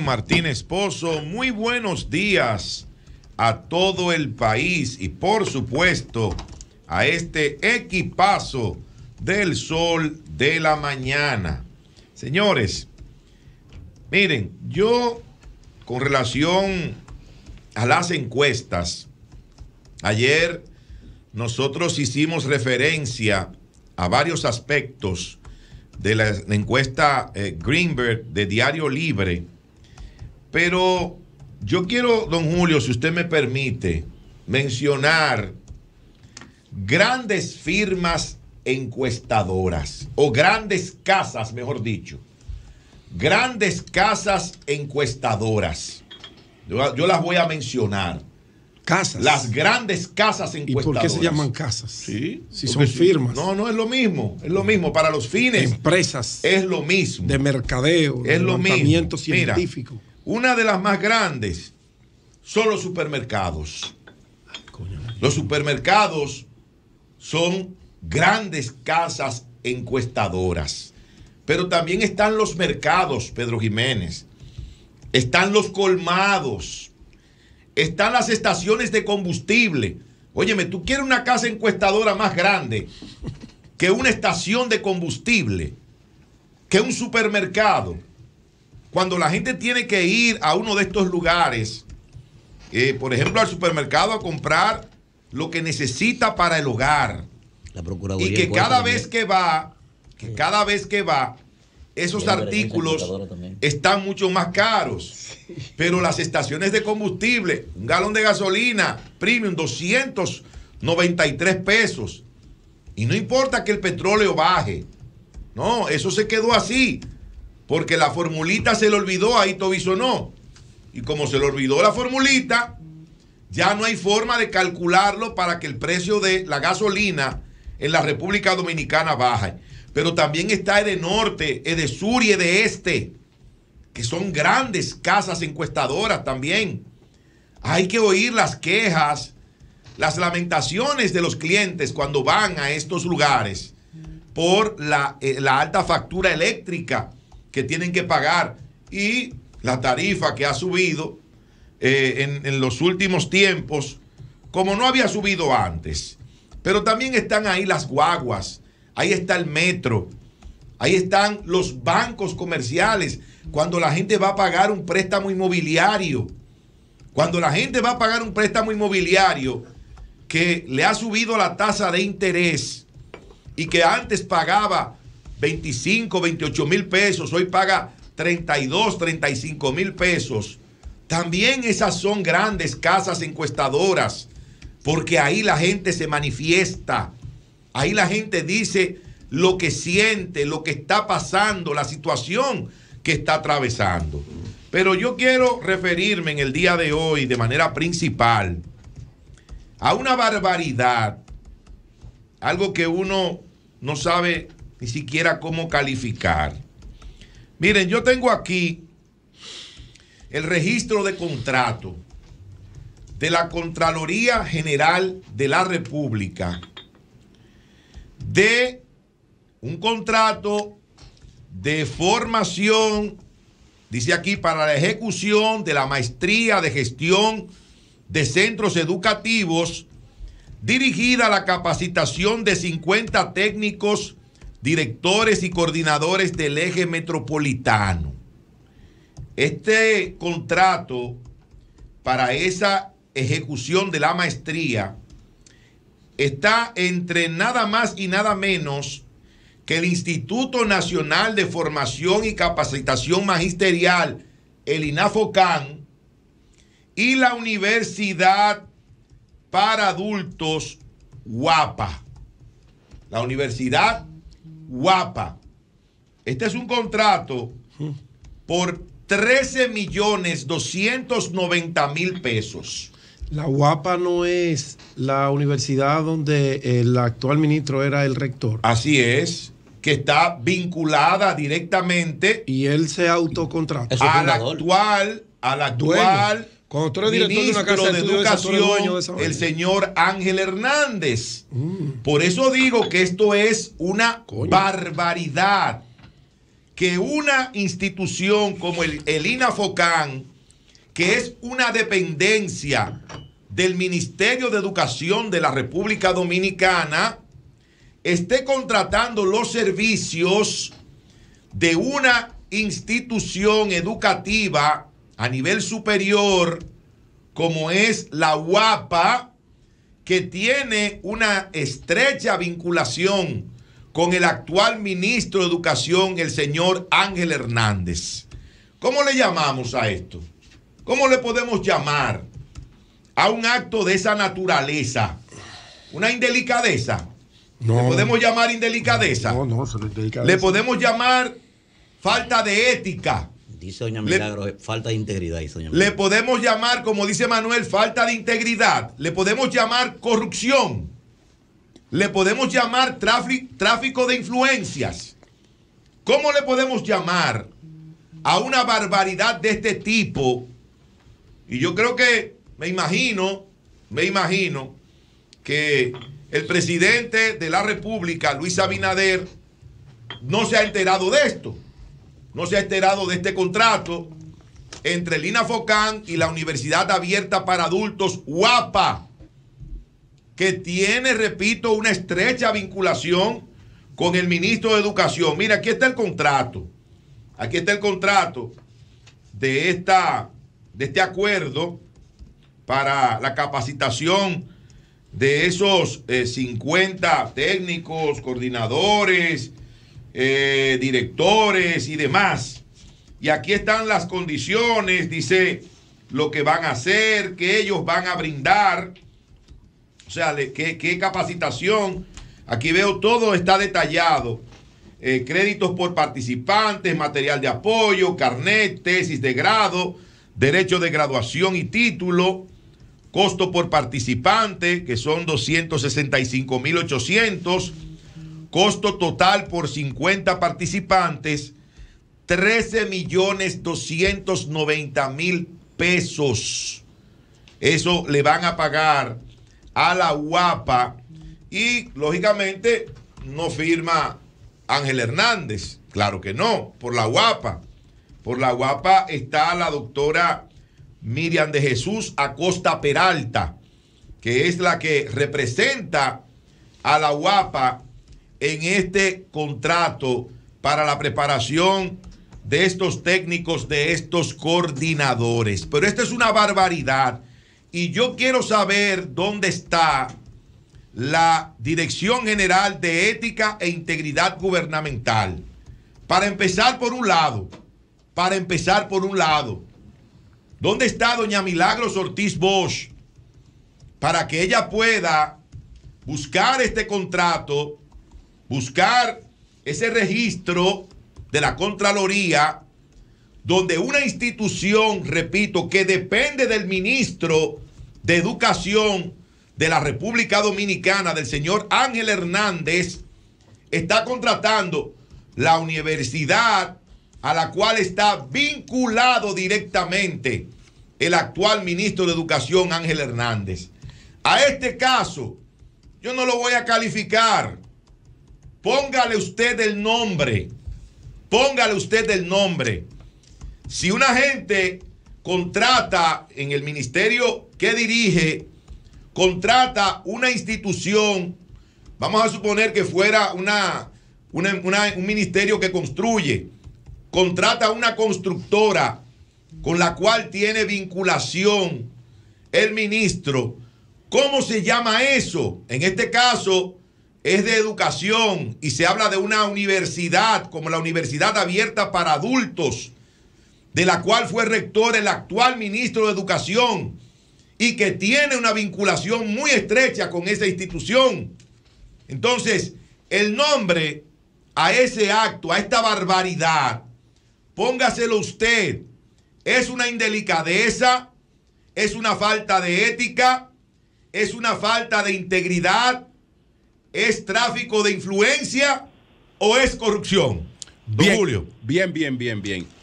Martín Esposo, Muy buenos días a todo el país y por supuesto a este equipazo del sol de la mañana. Señores, miren, yo con relación a las encuestas, ayer nosotros hicimos referencia a varios aspectos de la encuesta eh, Greenberg de Diario Libre pero yo quiero, don Julio, si usted me permite, mencionar grandes firmas encuestadoras o grandes casas, mejor dicho. Grandes casas encuestadoras. Yo, las voy a mencionar. Casas. Las grandes casas encuestadoras. ¿Y por qué se llaman casas? Sí. Si son firmas. No, no es lo mismo. Es lo mismo. Para los fines. empresas. Es lo mismo. De mercadeo. Es lo mismo. Mira, científico. Una de las más grandes son los supermercados. Los supermercados son grandes casas encuestadoras. Pero también están los mercados, Pedro Jiménez. Están los colmados. Están las estaciones de combustible. Óyeme, tú quieres una casa encuestadora más grande que una estación de combustible, que un supermercado cuando la gente tiene que ir a uno de estos lugares, eh, por ejemplo al supermercado a comprar lo que necesita para el hogar, la y que cada vez que va, que cada vez que va, esos artículos están mucho más caros. Pero las estaciones de combustible, un galón de gasolina premium, 293 pesos. Y no importa que el petróleo baje. No, eso se quedó así. Porque la formulita se le olvidó ahí Ito Y como se le olvidó la formulita, ya no hay forma de calcularlo para que el precio de la gasolina en la República Dominicana baje. Pero también está de Norte de Sur y de Este que son grandes casas encuestadoras también. Hay que oír las quejas, las lamentaciones de los clientes cuando van a estos lugares por la eh, alta factura eléctrica que tienen que pagar y la tarifa que ha subido eh, en, en los últimos tiempos, como no había subido antes. Pero también están ahí las guaguas, ahí está el metro, ahí están los bancos comerciales, cuando la gente va a pagar un préstamo inmobiliario. Cuando la gente va a pagar un préstamo inmobiliario que le ha subido la tasa de interés y que antes pagaba 25, 28 mil pesos, hoy paga 32, 35 mil pesos. También esas son grandes casas encuestadoras, porque ahí la gente se manifiesta, ahí la gente dice lo que siente, lo que está pasando, la situación que está atravesando. Pero yo quiero referirme en el día de hoy de manera principal a una barbaridad, algo que uno no sabe ni siquiera cómo calificar. Miren, yo tengo aquí el registro de contrato de la Contraloría General de la República de un contrato de formación, dice aquí, para la ejecución de la maestría de gestión de centros educativos dirigida a la capacitación de 50 técnicos directores y coordinadores del eje metropolitano. Este contrato para esa ejecución de la maestría está entre nada más y nada menos que el Instituto Nacional de Formación y Capacitación Magisterial, el INAFOCAN, y la Universidad para Adultos, UAPA. La Universidad guapa. Este es un contrato por 13 millones 290 mil pesos. La guapa no es la universidad donde eh, el actual ministro era el rector. Así es, que está vinculada directamente. Y él se autocontrata. A la actual, a la actual de educación, el señor Ángel Hernández. Mm. Por eso digo que esto es una barbaridad. Que una institución como el, el INAFOCAN, que es una dependencia del Ministerio de Educación de la República Dominicana, esté contratando los servicios de una institución educativa a nivel superior, como es la UAPA, que tiene una estrecha vinculación con el actual ministro de Educación, el señor Ángel Hernández. ¿Cómo le llamamos a esto? ¿Cómo le podemos llamar a un acto de esa naturaleza? Una indelicadeza. No, ¿Le podemos llamar indelicadeza? No, no, indelicadeza. ¿Le podemos llamar falta de ética? Dice doña Milagro, eh, falta de integridad. le podemos llamar, como dice Manuel, falta de integridad. Le podemos llamar corrupción. Le podemos llamar tráfico de influencias. ¿Cómo le podemos llamar a una barbaridad de este tipo? Y yo creo que, me imagino, me imagino que el presidente de la República, Luis Abinader, no se ha enterado de esto no se ha enterado de este contrato entre Lina focán y la Universidad Abierta para Adultos, UAPA, que tiene, repito, una estrecha vinculación con el ministro de Educación. Mira, aquí está el contrato. Aquí está el contrato de, esta, de este acuerdo para la capacitación de esos 50 eh, técnicos, coordinadores, eh, directores y demás. Y aquí están las condiciones, dice lo que van a hacer, que ellos van a brindar, o sea, qué, capacitación. Aquí veo todo está detallado. Eh, créditos por participantes, material de apoyo, carnet, tesis de grado, derecho de graduación y título, costo por participante, que son 265.800 Costo total por 50 participantes, 13 millones 290 mil pesos. Eso le van a pagar a la guapa y lógicamente no firma Ángel Hernández. Claro que no, por la guapa. Por la guapa está la doctora Miriam de Jesús Acosta Peralta, que es la que representa a la guapa en este contrato para la preparación de estos técnicos, de estos coordinadores. Pero esto es una barbaridad. Y yo quiero saber dónde está la Dirección General de Ética e Integridad Gubernamental. Para empezar por un lado, para empezar por un lado, ¿dónde está doña Milagros Ortiz Bosch? Para que ella pueda buscar este contrato buscar ese registro de la Contraloría, donde una institución, repito, que depende del ministro de Educación de la República Dominicana, del señor Ángel Hernández, está contratando la universidad a la cual está vinculado directamente el actual ministro de Educación, Ángel Hernández. A este caso, yo no lo voy a calificar Póngale usted el nombre. Póngale usted el nombre. Si una gente contrata en el ministerio que dirige, contrata una institución, vamos a suponer que fuera una, una, un ministerio que construye, contrata una constructora con la cual tiene vinculación el ministro. ¿Cómo se llama eso? En este caso, es de educación y se habla de una universidad como la Universidad Abierta para Adultos, de la cual fue rector el actual ministro de Educación y que tiene una vinculación muy estrecha con esa institución. Entonces, el nombre a ese acto, a esta barbaridad, póngaselo usted. Es una indelicadeza, es una falta de ética, es una falta de integridad, ¿Es tráfico de influencia o es corrupción? Julio. Bien, bien, bien, bien.